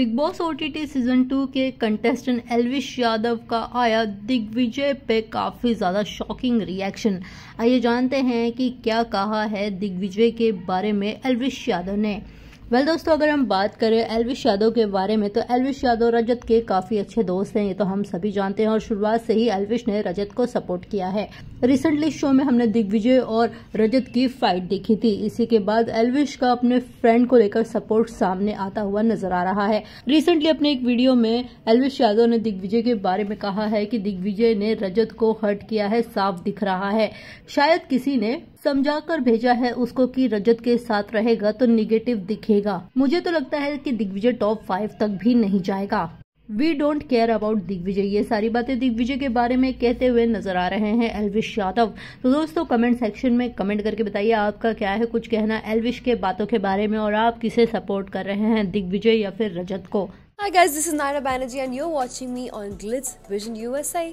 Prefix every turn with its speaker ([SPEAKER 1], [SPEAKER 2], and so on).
[SPEAKER 1] Big Boss ओ season two के contestant Elvish Yadav का आया दिग्विजय पे काफ़ी ज़्यादा शॉकिंग रिएक्शन आइए जानते हैं कि क्या कहा है दिग्विजय के बारे में एलविश यादव ने वेल well, दोस्तों अगर हम बात करें एलविश यादव के बारे में तो एलविश यादव रजत के काफ़ी अच्छे दोस्त हैं ये तो हम सभी जानते हैं और शुरुआत से ही एलविश ने रजत को सपोर्ट किया है रिसेंटली शो में हमने दिग्विजय और रजत की फाइट देखी थी इसी के बाद एलविश का अपने फ्रेंड को लेकर सपोर्ट सामने आता हुआ नजर आ रहा है रिसेंटली अपने एक वीडियो में एलविश यादव ने दिग्विजय के बारे में कहा है कि दिग्विजय ने रजत को हर्ट किया है साफ दिख रहा है शायद किसी ने समझा भेजा है उसको कि रजत के साथ रहेगा तो निगेटिव दिखेगा रहेगा मुझे तो लगता है कि दिग्विजय टॉप फाइव तक भी नहीं जाएगा we don't care about Digvijay ये सारी बातें दिग्विजय के बारे में कहते हुए नजर आ रहे हैं एलविश यादव तो दोस्तों कमेंट सेक्शन में कमेंट करके बताइए आपका क्या है कुछ कहना एलविश के बातों के बारे में और आप किसे सपोर्ट कर रहे हैं दिग्विजय या फिर रजत को Hi guys, this is Naira Banerjee and you're watching me on Glitz Vision USA.